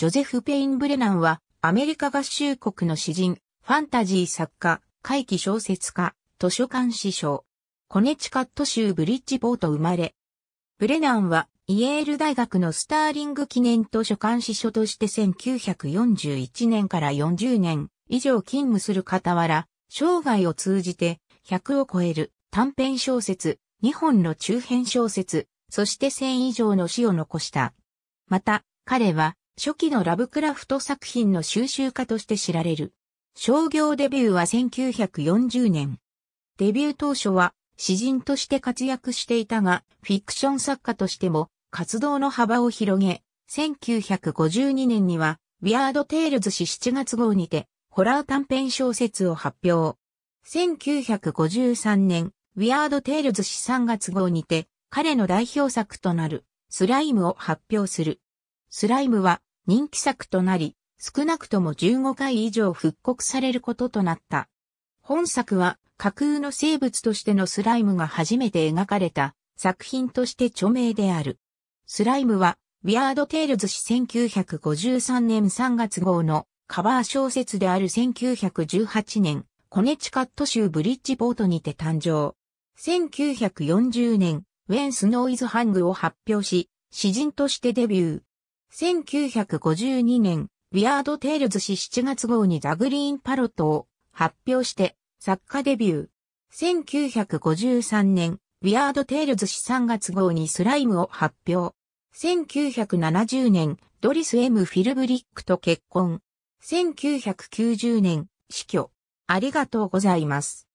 ジョゼフ・ペイン・ブレナンは、アメリカ合衆国の詩人、ファンタジー作家、怪奇小説家、図書館師匠。コネチカット州ブリッジポート生まれ。ブレナンは、イエール大学のスターリング記念図書館司書として1941年から40年以上勤務する傍ら、生涯を通じて100を超える短編小説、2本の中編小説、そして1000以上の詩を残した。また、彼は初期のラブクラフト作品の収集家として知られる。商業デビューは1940年。デビュー当初は詩人として活躍していたが、フィクション作家としても活動の幅を広げ、1952年には、ウィアード・テイルズ氏7月号にて、ホラー短編小説を発表。1953年、ウィアード・テイルズ氏3月号にて、彼の代表作となる、スライムを発表する。スライムは人気作となり、少なくとも15回以上復刻されることとなった。本作は架空の生物としてのスライムが初めて描かれた作品として著名である。スライムは、ウィアード・テイルズ氏1953年3月号のカバー小説である1918年、コネチカット州ブリッジボートにて誕生。1940年、ウェンス・ノイズ・ハングを発表し、詩人としてデビュー。1952年、ウィアード・テイルズ氏7月号にザ・グリーン・パロットを発表して作家デビュー。1953年、ウィアード・テイルズ氏3月号にスライムを発表。1970年、ドリス・ M・ フィルブリックと結婚。1990年、死去。ありがとうございます。